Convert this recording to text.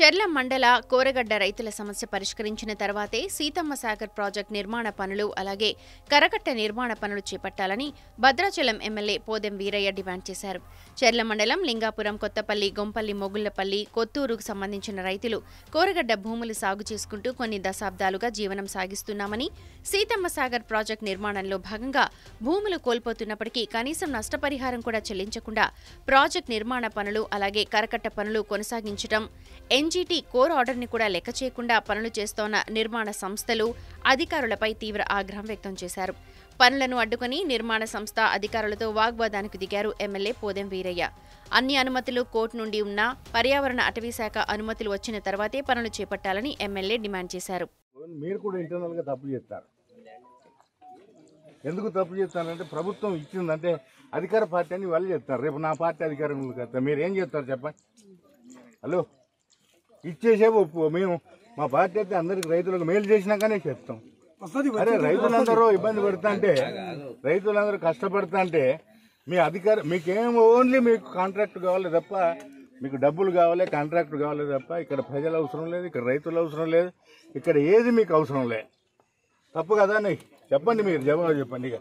చెర్ల మండల కోరగడ్డ రైతుల సమస్య పరిష్కరించిన తర్వాతే సీతమ్మ సాగర్ ప్రాజెక్టు నిర్మాణ పనులు అలాగే కరకట్ట నిర్మాణ పనులు చేపట్టాలని భద్రాచలం ఎమ్మెల్యే పోదెం వీరయ్య డిమాండ్ చేశారు చెర్ల మండలం లింగాపురం కొత్తపల్లి గొంపల్లి మొగుళ్లపల్లి కొత్తూరుకు సంబంధించిన రైతులు కోరగడ్డ భూములు సాగు చేసుకుంటూ కొన్ని దశాబ్దాలుగా జీవనం సాగిస్తున్నామని సీతమ్మ సాగర్ ప్రాజెక్టు నిర్మాణంలో భాగంగా భూములు కోల్పోతున్నప్పటికీ కనీసం నష్టపరిహారం కూడా చెల్లించకుండా ప్రాజెక్టు నిర్మాణ పనులు అలాగే కరకట్ట పనులు కొనసాగించడం ఎన్ ఎన్జీటీ కోర్ ని కూడా లెక్క చేయకుండా పనులు చేస్తోన్న నిర్మాణ సంస్థలు అధికారులపై తీవ్ర ఆగ్రహం వ్యక్తం చేశారు పనులను అడ్డుకుని నిర్మాణ సంస్థ అధికారులతో వాగ్వాదానికి దిగారు ఎమ్మెల్యే పోదెం వీరయ్య అన్ని అనుమతులు కోర్టు నుండి ఉన్నా పర్యావరణ అటవీ శాఖ అనుమతులు వచ్చిన తర్వాతే పనులు చేపట్టాలని ఎమ్మెల్యే డిమాండ్ చేశారు ఎందుకు తప్పు చేస్తానంటే ప్రభుత్వం ఇచ్చిందంటే అధికార పార్టీ అని వాళ్ళు చెప్తారు రేపు నా పార్టీ అధికారంలో కదా మీరు ఏం చేస్తారు చెప్పండి హలో ఇచ్చేసే ఒప్పు మేము మా పార్టీ అయితే అందరికి రైతులకు మేలు చేసినాకనే చెప్తాం అరే రైతులందరూ ఇబ్బంది పడతా అంటే రైతులందరూ కష్టపడతా అంటే మీ అధికార మీకేం ఓన్లీ మీకు కాంట్రాక్ట్ కావాలి తప్ప మీకు డబ్బులు కావాలి కాంట్రాక్ట్ కావాలి తప్ప ఇక్కడ ప్రజలు అవసరం లేదు ఇక్కడ రైతులు అవసరం లేదు ఇక్కడ ఏది మీకు అవసరం లేదు తప్పు కదా చెప్పండి మీరు జవాబు చెప్పండి ఇక